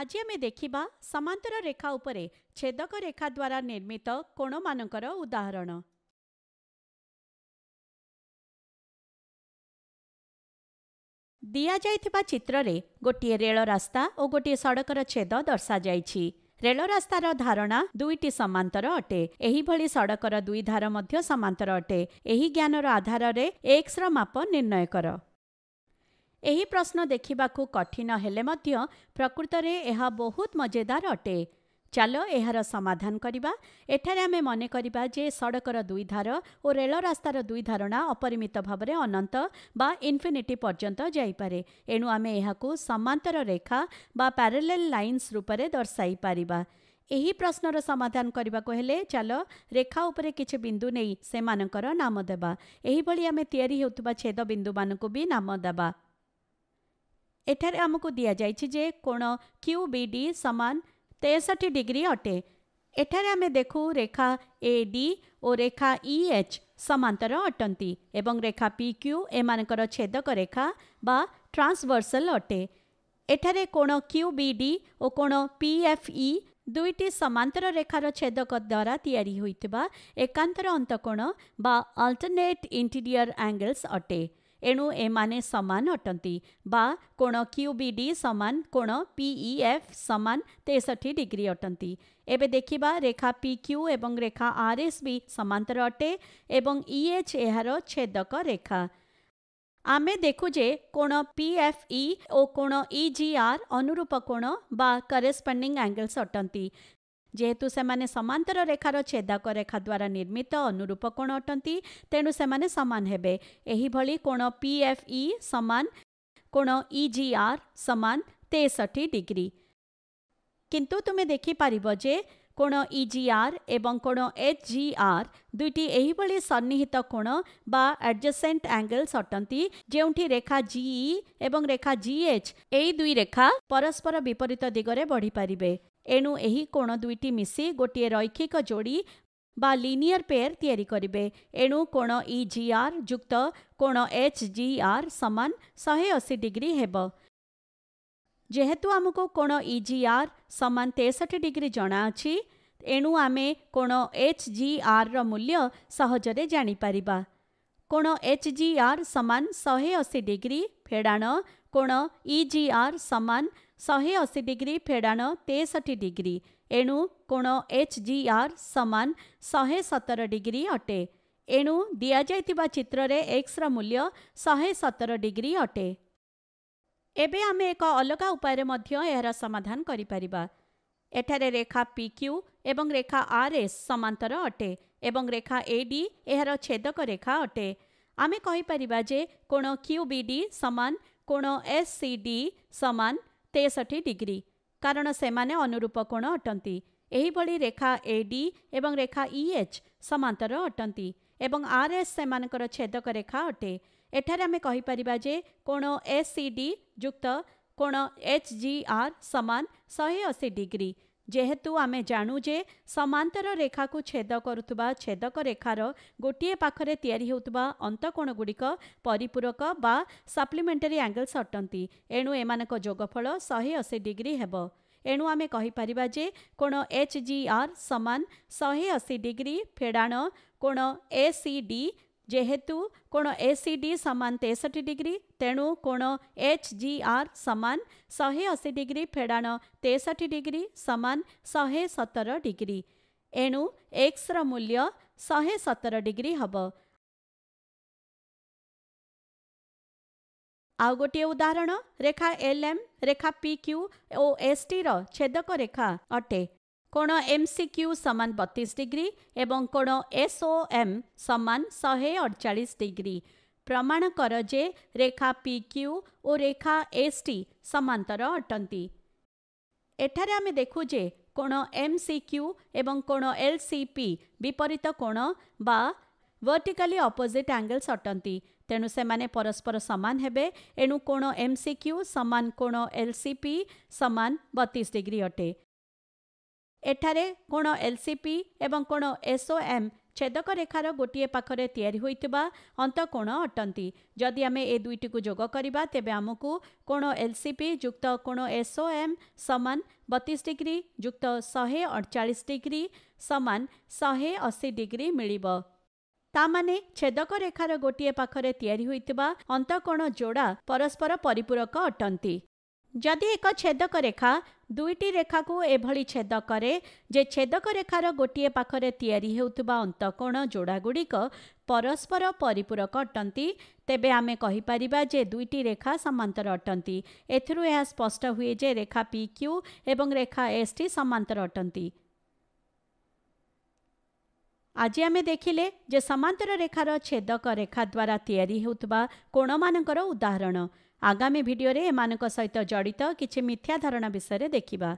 ଆଜି ଆମେ ଦେଖିବା ସମାନ୍ତର ରେଖା ଉପରେ ଛେଦକ ରେଖା ଦ୍ୱାରା ନିର୍ମିତ କୋଣମାନଙ୍କର ଉଦାହରଣ ଦିଆଯାଇଥିବା ଚିତ୍ରରେ ଗୋଟିଏ ରେଳ ରାସ୍ତା ଓ ଗୋଟିଏ ସଡ଼କର ଛେଦ ଦର୍ଶାଯାଇଛି ରେଳ ରାସ୍ତାର ଧାରଣା ଦୁଇଟି ସମାନ୍ତର ଅଟେ ଏହିଭଳି ସଡ଼କର ଦୁଇ ଧାର ମଧ୍ୟ ସମାନ୍ତର ଅଟେ ଏହି ଜ୍ଞାନର ଆଧାରରେ ଏକ୍ସର ମାପ ନିର୍ଣ୍ଣୟ କର ଏହି ପ୍ରଶ୍ନ ଦେଖିବାକୁ କଠିନ ହେଲେ ମଧ୍ୟ ପ୍ରକୃତରେ ଏହା ବହୁତ ମଜେଦାର ଅଟେ ଚାଲ ଏହାର ସମାଧାନ କରିବା ଏଠାରେ ଆମେ ମନେ କରିବା ଯେ ସଡ଼କର ଦୁଇ ଧାର ଓ ରେଳ ରାସ୍ତାର ଦୁଇ ଧାରଣା ଅପରିମିତ ଭାବରେ ଅନନ୍ତ ବା ଇନଫିନିଟି ପର୍ଯ୍ୟନ୍ତ ଯାଇପାରେ ଏଣୁ ଆମେ ଏହାକୁ ସମାନ୍ତର ରେଖା ବା ପ୍ୟାରାଲେଲ ଲାଇନ୍ସ ରୂପରେ ଦର୍ଶାଇ ପାରିବା ଏହି ପ୍ରଶ୍ନର ସମାଧାନ କରିବାକୁ ହେଲେ ଚାଲ ରେଖା ଉପରେ କିଛି ବିନ୍ଦୁ ନେଇ ସେମାନଙ୍କର ନାମ ଦେବା ଏହିଭଳି ଆମେ ତିଆରି ହେଉଥିବା ଛେଦ ବିନ୍ଦୁମାନଙ୍କୁ ବି ନାମ ଦେବା ଏଠାରେ ଆମକୁ ଦିଆଯାଇଛି ଯେ କୋଣ କ୍ୟୁ ବି ଡି ସମାନ ତେଷଠି ଡିଗ୍ରୀ ଅଟେ ଏଠାରେ ଆମେ ଦେଖୁ ରେଖା A D O Rekha E H ସମାନ୍ତର ଅଟନ୍ତି ଏବଂ ରେଖା ପି କ୍ୟୁ ଏମାନଙ୍କର ଛେଦକ ରେଖା ବା ଟ୍ରାନ୍ସଭର୍ସଲ ଅଟେ ଏଠାରେ କୋଣ କ୍ୟୁ ବି ଡି ଓ କୋଣ ପି ଏଫ୍ ଇ ଦୁଇଟି ସମାନ୍ତର ରେଖାର ଛେଦକ ଦ୍ୱାରା ତିଆରି ହୋଇଥିବା ଏକାନ୍ତର ଅନ୍ତକୋଣ ବା ଅଲ୍ଟରନେଟ୍ ଇଣ୍ଟିରିୟର ଆଙ୍ଗଲ୍ସ ଅଟେ ଏଣୁ ଏମାନେ ସମାନ ଅଟନ୍ତି ବା କୋଣ କ୍ୟୁ ବି ଡି ସମାନ କୋଣ ପିଇ ଏଫ୍ ସମାନ ତେଷଠି ଡିଗ୍ରୀ ଅଟନ୍ତି ଏବେ ଦେଖିବା ରେଖା ପି କ୍ୟୁ ଏବଂ ରେଖା ଆର୍ ଏସ୍ ବି ସମାନ୍ତର ଅଟେ ଏବଂ ଇଏଚ୍ ଏହାର ଛେଦକ ରେଖା ଆମେ ଦେଖୁ ଯେ କୋଣ ପି ଏଫ୍ ଇ ଓ କୋଣ ଇ ଜି ଆର୍ ଅନୁରୂପ କୋଣ ବା କରେସ୍ପଣ୍ଡିଂ ଆଙ୍ଗେଲ୍ସ ଅଟନ୍ତି ଯେହେତୁ ସେମାନେ ସମାନ୍ତର ରେଖାର ଛେଦକ ରେଖା ଦ୍ୱାରା ନିର୍ମିତ ଅନୁରୂପ କୋଣ ଅଟନ୍ତି ତେଣୁ ସେମାନେ ସମାନ ହେବେ ଏହିଭଳି କୋଣ ପି ଏଫ୍ ଇ ସମାନ କୋଣ ଇ ଜି ଆର୍ ସମାନ ତେଷଠି ଡିଗ୍ରୀ କିନ୍ତୁ ତୁମେ ଦେଖିପାରିବ ଯେ কোণ ইজিআর এবং কোণ এচজিআর দুইটি এইভাবে সন্নিহিত কোণ বা আডজেসেন্ট আঙ্গেলস অটন্তি যেউঠি রেখা জিই এবং রেখা জিএচ এই ଦୁଇ ରେଖା ପରସ୍ପର ବିପରୀତ ଦିଗରେ ବଢ଼ିପାରିବେ ଏଣୁ ଏହି କୋଣ ଦୁଇଟି ମିଶି ଗୋଟିଏ ରୈଖିକ ଯୋଡ଼ି ବା ଲିନିୟର ପେୟାର ତିଆରି କରିବେ ଏଣୁ କୋଣ ଇଜିଆର୍ e ଯୁକ୍ତ କୋଣ ଏଚ୍ ଜି ଆର୍ ସମାନ ଶହେ ଅଶୀ ଡିଗ୍ରୀ ହେବ ଯେହେତୁ ଆମକୁ କୋଣ ଇଜିଆର୍ e ସମାନ ତେଷଠି ଡିଗ୍ରୀ ଜଣାଅଛି ଏଣୁ ଆମେ କୋଣ ଏଚ୍ ଜି ଆର୍ର ମୂଲ୍ୟ ସହଜରେ ଜାଣିପାରିବା କୋଣ ଏଚ୍ ଜି ଆର୍ ସମାନ ଶହେ ଅଶୀ ଡିଗ୍ରୀ ଫେଡ଼ାଣ କୋଣ ଇଜିଆର୍ e ସମାନ ଶହେ ଅଶୀ ଡିଗ୍ରୀ ଫେଡ଼ାଣ ତେଷଠି ଡିଗ୍ରୀ ଏଣୁ କୋଣ ଏଚ୍ ଜି ଆର୍ ସମାନ ଶହେ ସତର ଡିଗ୍ରୀ ଅଟେ ଏଣୁ ଦିଆଯାଇଥିବା ଚିତ୍ରରେ ଏକ୍ସର ମୂଲ୍ୟ ଶହେ ସତର ଡିଗ୍ରୀ ଅଟେ ଏବେ ଆମେ ଏକ ଅଲଗା ଉପାୟରେ ମଧ୍ୟ ଏହାର ସମାଧାନ କରିପାରିବା ଏଠାରେ ରେଖା ପି କ୍ୟୁ ଏବଂ ରେଖା ଆର୍ ଏସ୍ ସମାନ୍ତର ଅଟେ ଏବଂ ରେଖା ଏ ଡି ଏହାର ଛେଦକ ରେଖା ଅଟେ ଆମେ କହିପାରିବା ଯେ କୋଣ କ୍ୟୁ ବି ଡି ସମାନ কোণ এস সি ডি সমান তেষଠି ডিগ্রি কারণ সেমানে অনুরূপ কোণ অটন্তি এইভাবে রেখা এডি এবং রেখা ইএচ সমান্তর অটন্তি এবং আর এস সেমানকর ছেদক রেখা অটে এঠারে আমি কহিপারিবা যে কোণ এস সি ডি যুক্ত কোণ এচ জি আৰ সমান শহে অশী ডিগ্ৰী ଯେହେତୁ ଆମେ ଜାଣୁ ଯେ ସମାନ୍ତର ରେଖାକୁ ଛେଦ କରୁଥିବା ଛେଦକ ରେଖାର ଗୋଟିଏ ପାଖରେ ତିଆରି ହେଉଥିବା ଅନ୍ତଃକୋଣଗୁଡ଼ିକ ପରିପୂରକ ବା ସପ୍ଲିମେଣ୍ଟାରୀ ଆଙ୍ଗେଲ୍ସ ଅଟନ୍ତି ଏଣୁ ଏମାନଙ୍କ ଯୋଗଫଳ ଶହେ ଅଶୀ ଡିଗ୍ରୀ ହେବ ଏଣୁ ଆମେ କହିପାରିବା ଯେ କୋଣ ଏଚ୍ ଜି ଆର୍ ସମାନ ଶହେ ଅଶୀ ଡିଗ୍ରୀ ଫେଡ଼ାଣ କୋଣ ଏ ସି ଡି ଯେହେତୁ କୋଣ ଏସି ଡି ସମାନ ତେଷଠି ଡିଗ୍ରୀ ତେଣୁ କୋଣ ଏଚ୍ ଜି ଆର୍ ସମାନ ଶହେ ଅଶୀ ଡିଗ୍ରୀ ଫେଡ଼ାଣ ତେଷଠି ଡିଗ୍ରୀ ସମାନ ଶହେ ସତର ଡିଗ୍ରୀ ଏଣୁ ଏକ୍ସର ମୂଲ୍ୟ ଶହେ ସତର ଡିଗ୍ରୀ ହେବ ଆଉ ଗୋଟିଏ ଉଦାହରଣ ରେଖା ଏଲ୍ ଏମ୍ ରେଖା ପି କ୍ୟୁ ଓ ଏସ୍ ଟିର ଛେଦକ ରେଖା ଅଟେ কোণ এমসিকিউ সমান বতিশ ডিগ্রি এবং কোণ এসওএম সমান শহে অড়চাশ ডিগ্রি প্রমাণ কর যে রেখা পি কিউ ও রেখা এসটি সমান্তর অটন্তি এখানে আমি দেখু যে কোণ এমসিকিউ এবং কোণ এলসিপি বিপরীত কোণ বা ভর্টিকালি অপোজিট আঙ্গেলস অটন্তি ତେଣୁ ସେମାନେ ପରସ୍ପର ସମାନ ହେବେ ଏଣୁ କୋଣ ଏମ୍ ସି କ୍ୟୁ ସମାନ କୋଣ ଏଲ୍ ସି ପି ସମାନ ବତିଶ ଡିଗ୍ରୀ ଅଟେ ଏଠାରେ କୋଣ ଏଲ୍ସିପି ଏବଂ କୋଣ ଏସ୍ଓଏମ୍ ଛେଦକ ରେଖାର ଗୋଟିଏ ପାଖରେ ତିଆରି ହୋଇଥିବା ଅନ୍ତଃକୋଣ ଅଟନ୍ତି ଯଦି ଆମେ ଏ ଦୁଇଟିକୁ ଯୋଗ କରିବା ତେବେ ଆମକୁ କୋଣ ଏଲ୍ସିପି ଯୁକ୍ତ କୋଣ ଏସ୍ଓଏମ୍ ସମାନ ବତିଶ ଡିଗ୍ରୀ ଯୁକ୍ତ ଶହେ ଅଠଚାଳିଶ ଡିଗ୍ରୀ ସମାନ ଶହେ ଅଶୀ ଡିଗ୍ରୀ ମିଳିବ ତା ମାନେ ଛେଦକ ରେଖାର ଗୋଟିଏ ପାଖରେ ତିଆରି ହୋଇଥିବା ଅନ୍ତଃକୋଣ ଯୋଡ଼ା ପରସ୍ପର ପରିପୂରକ ଅଟନ୍ତି ଯଦି ଏକ ଛେଦକ ରେଖା ଦୁଇଟି ରେଖାକୁ ଏଭଳି ଛେଦ କରେ ଯେ ଛେଦକ ରେଖାର ଗୋଟିଏ ପାଖରେ ତିଆରି ହେଉଥିବା ଅନ୍ତଃକୋଣ ଯୋଡ଼ାଗୁଡ଼ିକ ପରସ୍ପର ପରିପୂରକ ଅଟନ୍ତି ତେବେ ଆମେ କହିପାରିବା ଯେ ଦୁଇଟି ରେଖା ସମାନ୍ତର ଅଟନ୍ତି ଏଥିରୁ ଏହା ସ୍ପଷ୍ଟ ହୁଏ ଯେ ରେଖା ପି କ୍ୟୁ ଏବଂ ରେଖା ଏସ୍ ଟି ସମାନ୍ତର ଅଟନ୍ତି ଆଜି ଆମେ ଦେଖିଲେ ଯେ ସମାନ୍ତର ରେଖାର ଛେଦକ ରେଖା ଦ୍ୱାରା ତିଆରି ହେଉଥିବା କୋଣମାନଙ୍କର ଉଦାହରଣ ଆଗାମୀ ଭିଡ଼ିଓରେ ଏମାନଙ୍କ ସହିତ ଜଡ଼ିତ କିଛି ମିଥ୍ୟା ଧାରଣା ବିଷୟରେ ଦେଖିବା